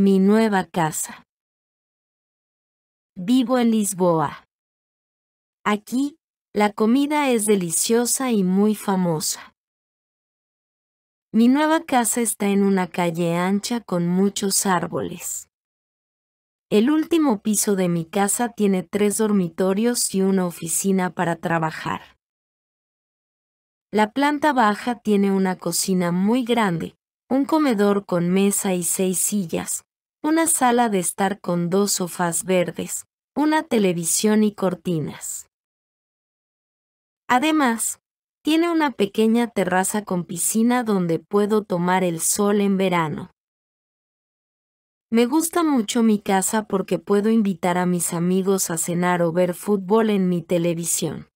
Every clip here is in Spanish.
mi nueva casa. Vivo en Lisboa. Aquí, la comida es deliciosa y muy famosa. Mi nueva casa está en una calle ancha con muchos árboles. El último piso de mi casa tiene tres dormitorios y una oficina para trabajar. La planta baja tiene una cocina muy grande, un comedor con mesa y seis sillas, una sala de estar con dos sofás verdes, una televisión y cortinas. Además, tiene una pequeña terraza con piscina donde puedo tomar el sol en verano. Me gusta mucho mi casa porque puedo invitar a mis amigos a cenar o ver fútbol en mi televisión.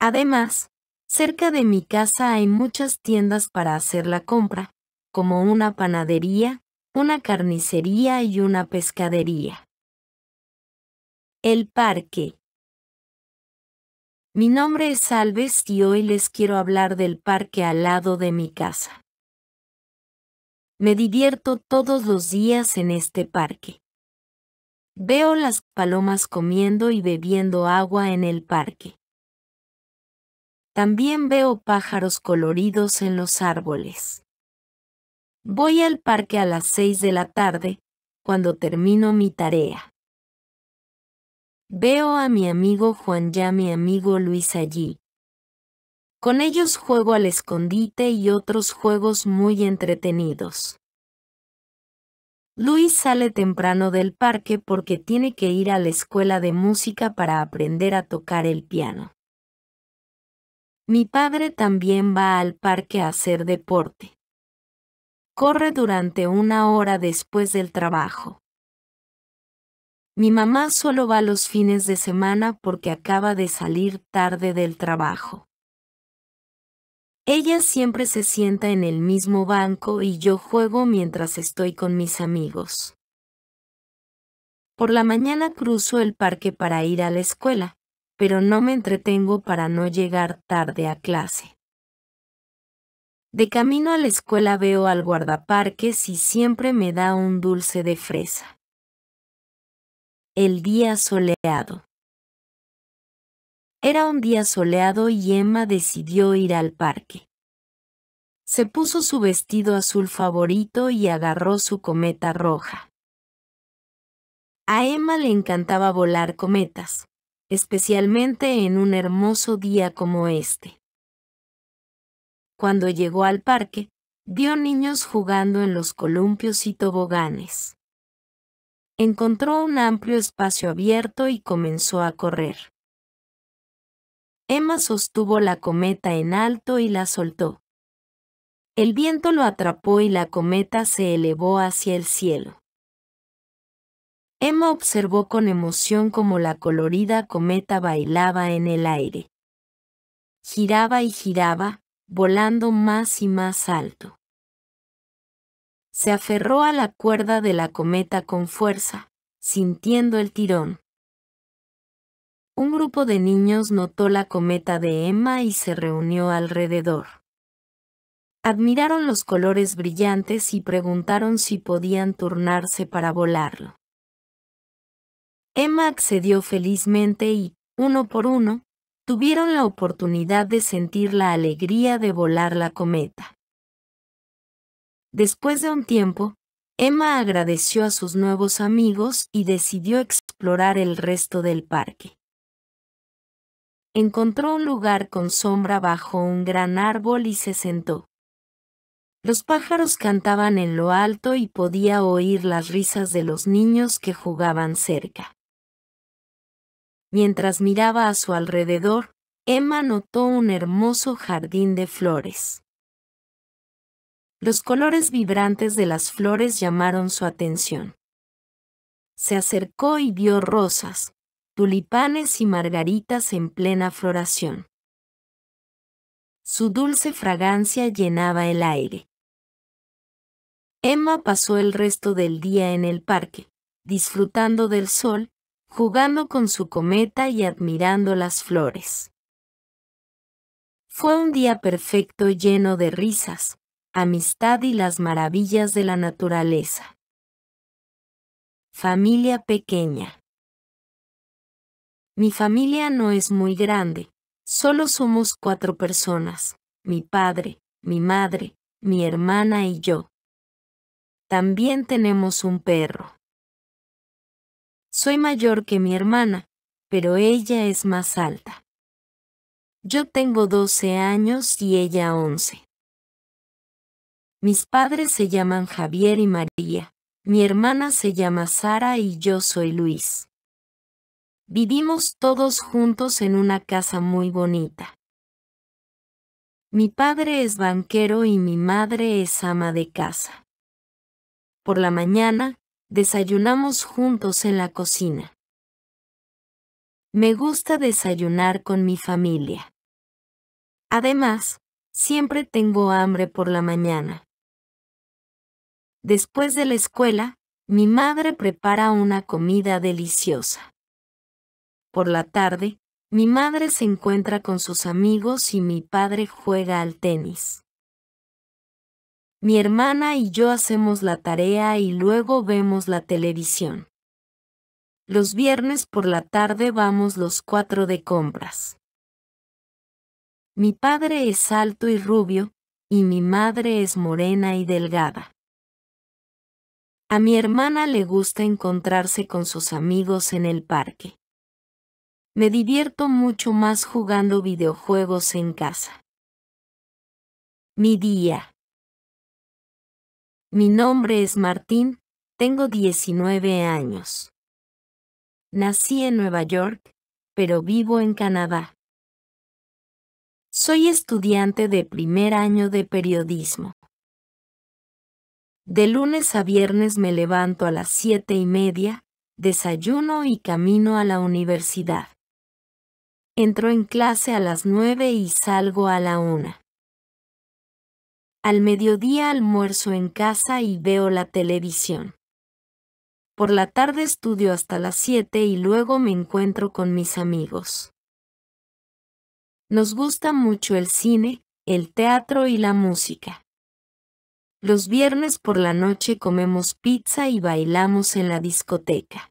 Además, cerca de mi casa hay muchas tiendas para hacer la compra, como una panadería, una carnicería y una pescadería. El parque. Mi nombre es Alves y hoy les quiero hablar del parque al lado de mi casa. Me divierto todos los días en este parque. Veo las palomas comiendo y bebiendo agua en el parque. También veo pájaros coloridos en los árboles. Voy al parque a las seis de la tarde, cuando termino mi tarea. Veo a mi amigo Juan y a mi amigo Luis allí. Con ellos juego al escondite y otros juegos muy entretenidos. Luis sale temprano del parque porque tiene que ir a la escuela de música para aprender a tocar el piano. Mi padre también va al parque a hacer deporte corre durante una hora después del trabajo. Mi mamá solo va los fines de semana porque acaba de salir tarde del trabajo. Ella siempre se sienta en el mismo banco y yo juego mientras estoy con mis amigos. Por la mañana cruzo el parque para ir a la escuela, pero no me entretengo para no llegar tarde a clase. De camino a la escuela veo al guardaparques y siempre me da un dulce de fresa. El día soleado. Era un día soleado y Emma decidió ir al parque. Se puso su vestido azul favorito y agarró su cometa roja. A Emma le encantaba volar cometas, especialmente en un hermoso día como este. Cuando llegó al parque, vio niños jugando en los columpios y toboganes. Encontró un amplio espacio abierto y comenzó a correr. Emma sostuvo la cometa en alto y la soltó. El viento lo atrapó y la cometa se elevó hacia el cielo. Emma observó con emoción cómo la colorida cometa bailaba en el aire. Giraba y giraba, volando más y más alto. Se aferró a la cuerda de la cometa con fuerza, sintiendo el tirón. Un grupo de niños notó la cometa de Emma y se reunió alrededor. Admiraron los colores brillantes y preguntaron si podían turnarse para volarlo. Emma accedió felizmente y, uno por uno, tuvieron la oportunidad de sentir la alegría de volar la cometa. Después de un tiempo, Emma agradeció a sus nuevos amigos y decidió explorar el resto del parque. Encontró un lugar con sombra bajo un gran árbol y se sentó. Los pájaros cantaban en lo alto y podía oír las risas de los niños que jugaban cerca. Mientras miraba a su alrededor, Emma notó un hermoso jardín de flores. Los colores vibrantes de las flores llamaron su atención. Se acercó y vio rosas, tulipanes y margaritas en plena floración. Su dulce fragancia llenaba el aire. Emma pasó el resto del día en el parque, disfrutando del sol, jugando con su cometa y admirando las flores. Fue un día perfecto lleno de risas, amistad y las maravillas de la naturaleza. Familia pequeña. Mi familia no es muy grande, solo somos cuatro personas, mi padre, mi madre, mi hermana y yo. También tenemos un perro. Soy mayor que mi hermana, pero ella es más alta. Yo tengo 12 años y ella 11. Mis padres se llaman Javier y María, mi hermana se llama Sara y yo soy Luis. Vivimos todos juntos en una casa muy bonita. Mi padre es banquero y mi madre es ama de casa. Por la mañana, Desayunamos juntos en la cocina. Me gusta desayunar con mi familia. Además, siempre tengo hambre por la mañana. Después de la escuela, mi madre prepara una comida deliciosa. Por la tarde, mi madre se encuentra con sus amigos y mi padre juega al tenis. Mi hermana y yo hacemos la tarea y luego vemos la televisión. Los viernes por la tarde vamos los cuatro de compras. Mi padre es alto y rubio, y mi madre es morena y delgada. A mi hermana le gusta encontrarse con sus amigos en el parque. Me divierto mucho más jugando videojuegos en casa. Mi día. Mi nombre es Martín, tengo 19 años. Nací en Nueva York, pero vivo en Canadá. Soy estudiante de primer año de periodismo. De lunes a viernes me levanto a las siete y media, desayuno y camino a la universidad. Entro en clase a las nueve y salgo a la una. Al mediodía almuerzo en casa y veo la televisión. Por la tarde estudio hasta las 7 y luego me encuentro con mis amigos. Nos gusta mucho el cine, el teatro y la música. Los viernes por la noche comemos pizza y bailamos en la discoteca.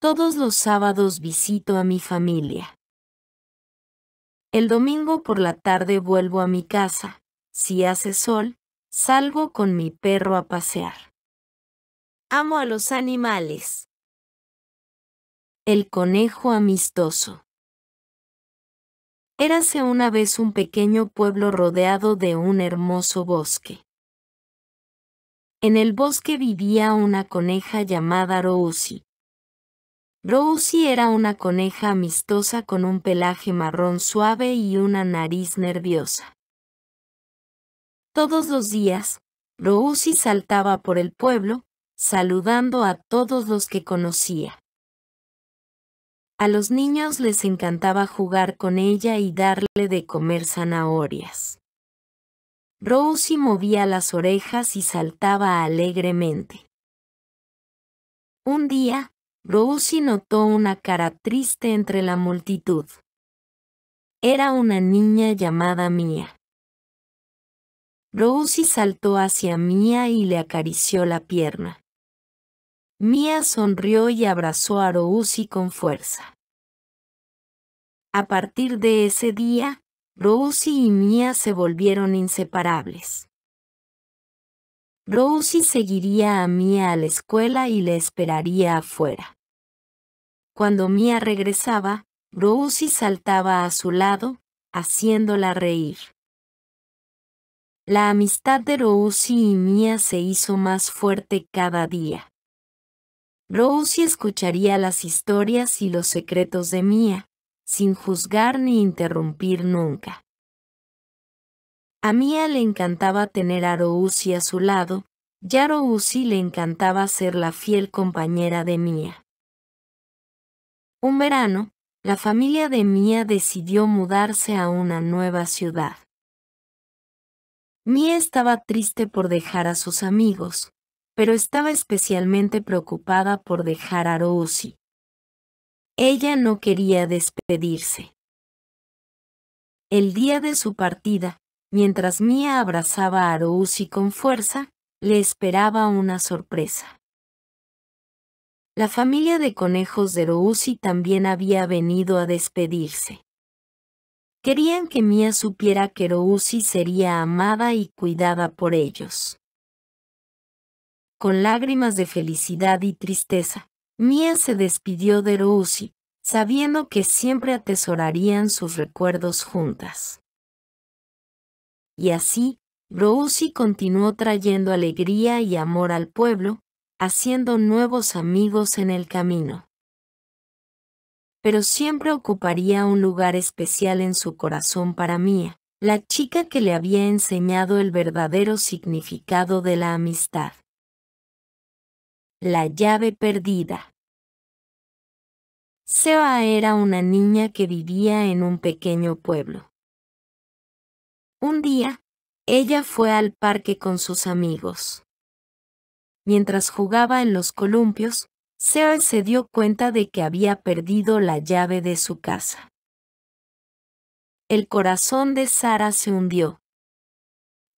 Todos los sábados visito a mi familia. El domingo por la tarde vuelvo a mi casa, si hace sol, salgo con mi perro a pasear. Amo a los animales. El conejo amistoso. Érase una vez un pequeño pueblo rodeado de un hermoso bosque. En el bosque vivía una coneja llamada Rousi. Rousi era una coneja amistosa con un pelaje marrón suave y una nariz nerviosa. Todos los días, Rousi saltaba por el pueblo, saludando a todos los que conocía. A los niños les encantaba jugar con ella y darle de comer zanahorias. Rosie movía las orejas y saltaba alegremente. Un día, Rosie notó una cara triste entre la multitud. Era una niña llamada Mía. Rosie saltó hacia Mia y le acarició la pierna. Mia sonrió y abrazó a Rosie con fuerza. A partir de ese día, Rosie y Mia se volvieron inseparables. Rosie seguiría a Mia a la escuela y le esperaría afuera. Cuando Mia regresaba, Rosie saltaba a su lado, haciéndola reír. La amistad de Roussi y Mia se hizo más fuerte cada día. Rousi escucharía las historias y los secretos de Mia, sin juzgar ni interrumpir nunca. A Mia le encantaba tener a Rousi a su lado, y a le encantaba ser la fiel compañera de Mia. Un verano, la familia de Mia decidió mudarse a una nueva ciudad. Mia estaba triste por dejar a sus amigos, pero estaba especialmente preocupada por dejar a Rousi. Ella no quería despedirse. El día de su partida, mientras Mia abrazaba a Rousi con fuerza, le esperaba una sorpresa. La familia de conejos de Rousi también había venido a despedirse. Querían que Mia supiera que Rousi sería amada y cuidada por ellos. Con lágrimas de felicidad y tristeza, Mia se despidió de Rousi, sabiendo que siempre atesorarían sus recuerdos juntas. Y así, Rousi continuó trayendo alegría y amor al pueblo, haciendo nuevos amigos en el camino pero siempre ocuparía un lugar especial en su corazón para Mía, la chica que le había enseñado el verdadero significado de la amistad. La llave perdida. Seba era una niña que vivía en un pequeño pueblo. Un día, ella fue al parque con sus amigos. Mientras jugaba en los columpios, Sarah se dio cuenta de que había perdido la llave de su casa. El corazón de Sara se hundió.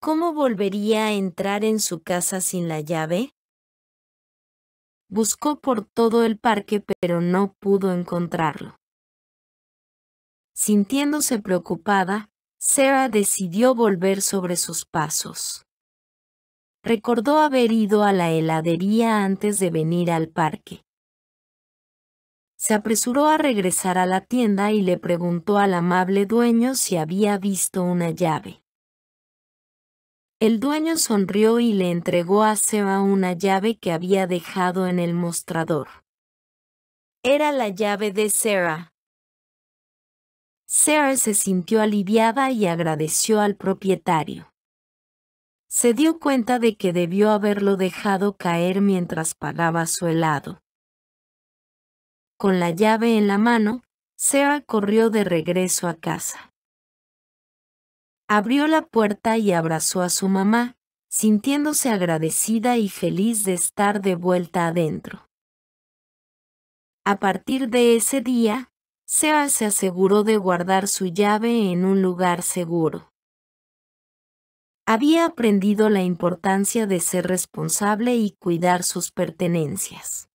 ¿Cómo volvería a entrar en su casa sin la llave? Buscó por todo el parque pero no pudo encontrarlo. Sintiéndose preocupada, Sarah decidió volver sobre sus pasos. Recordó haber ido a la heladería antes de venir al parque. Se apresuró a regresar a la tienda y le preguntó al amable dueño si había visto una llave. El dueño sonrió y le entregó a Sarah una llave que había dejado en el mostrador. Era la llave de Sarah. Sarah se sintió aliviada y agradeció al propietario se dio cuenta de que debió haberlo dejado caer mientras pagaba su helado. Con la llave en la mano, Sea corrió de regreso a casa. Abrió la puerta y abrazó a su mamá, sintiéndose agradecida y feliz de estar de vuelta adentro. A partir de ese día, Sea se aseguró de guardar su llave en un lugar seguro había aprendido la importancia de ser responsable y cuidar sus pertenencias.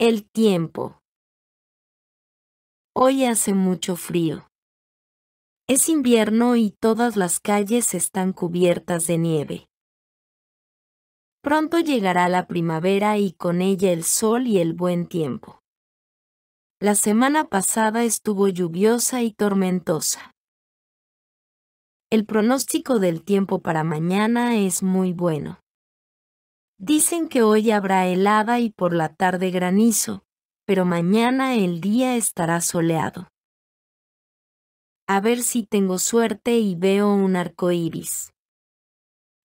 El tiempo. Hoy hace mucho frío. Es invierno y todas las calles están cubiertas de nieve. Pronto llegará la primavera y con ella el sol y el buen tiempo. La semana pasada estuvo lluviosa y tormentosa. El pronóstico del tiempo para mañana es muy bueno. Dicen que hoy habrá helada y por la tarde granizo, pero mañana el día estará soleado. A ver si tengo suerte y veo un arco iris.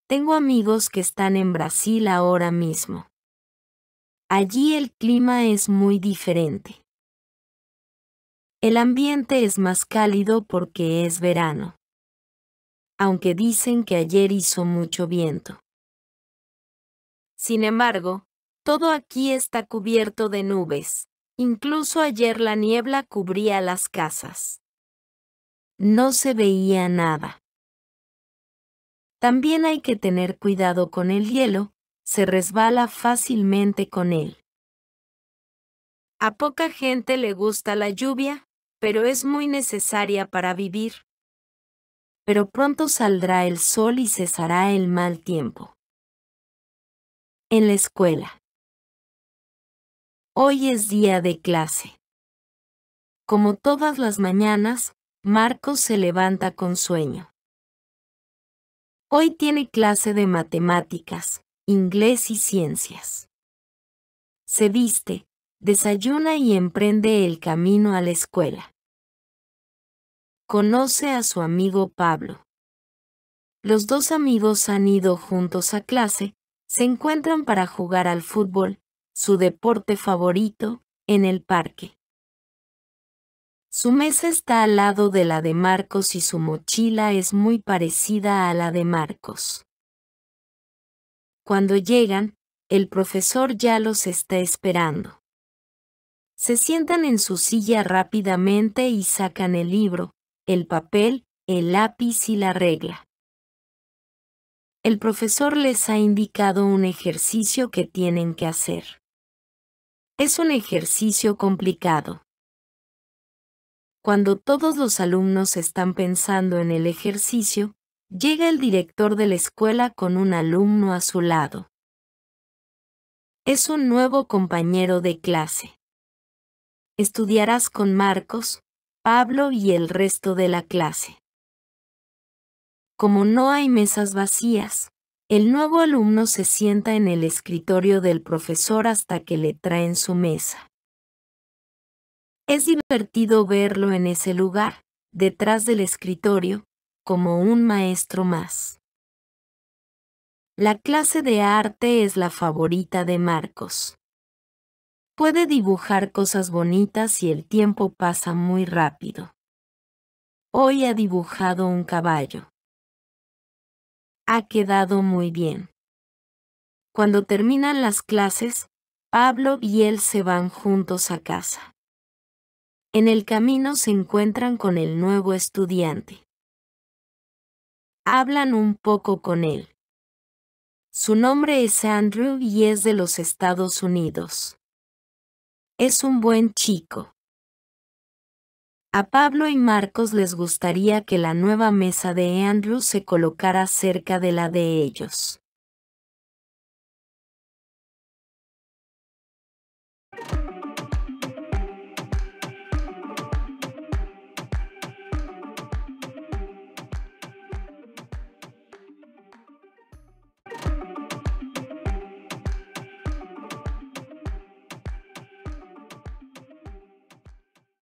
Tengo amigos que están en Brasil ahora mismo. Allí el clima es muy diferente. El ambiente es más cálido porque es verano aunque dicen que ayer hizo mucho viento. Sin embargo, todo aquí está cubierto de nubes. Incluso ayer la niebla cubría las casas. No se veía nada. También hay que tener cuidado con el hielo, se resbala fácilmente con él. A poca gente le gusta la lluvia, pero es muy necesaria para vivir pero pronto saldrá el sol y cesará el mal tiempo. En la escuela. Hoy es día de clase. Como todas las mañanas, Marcos se levanta con sueño. Hoy tiene clase de matemáticas, inglés y ciencias. Se viste, desayuna y emprende el camino a la escuela conoce a su amigo Pablo. Los dos amigos han ido juntos a clase, se encuentran para jugar al fútbol, su deporte favorito, en el parque. Su mesa está al lado de la de Marcos y su mochila es muy parecida a la de Marcos. Cuando llegan, el profesor ya los está esperando. Se sientan en su silla rápidamente y sacan el libro, el papel, el lápiz y la regla. El profesor les ha indicado un ejercicio que tienen que hacer. Es un ejercicio complicado. Cuando todos los alumnos están pensando en el ejercicio, llega el director de la escuela con un alumno a su lado. Es un nuevo compañero de clase. Estudiarás con Marcos, Pablo y el resto de la clase. Como no hay mesas vacías, el nuevo alumno se sienta en el escritorio del profesor hasta que le traen su mesa. Es divertido verlo en ese lugar, detrás del escritorio, como un maestro más. La clase de arte es la favorita de Marcos puede dibujar cosas bonitas y el tiempo pasa muy rápido. Hoy ha dibujado un caballo. Ha quedado muy bien. Cuando terminan las clases, Pablo y él se van juntos a casa. En el camino se encuentran con el nuevo estudiante. Hablan un poco con él. Su nombre es Andrew y es de los Estados Unidos. Es un buen chico. A Pablo y Marcos les gustaría que la nueva mesa de Andrew se colocara cerca de la de ellos.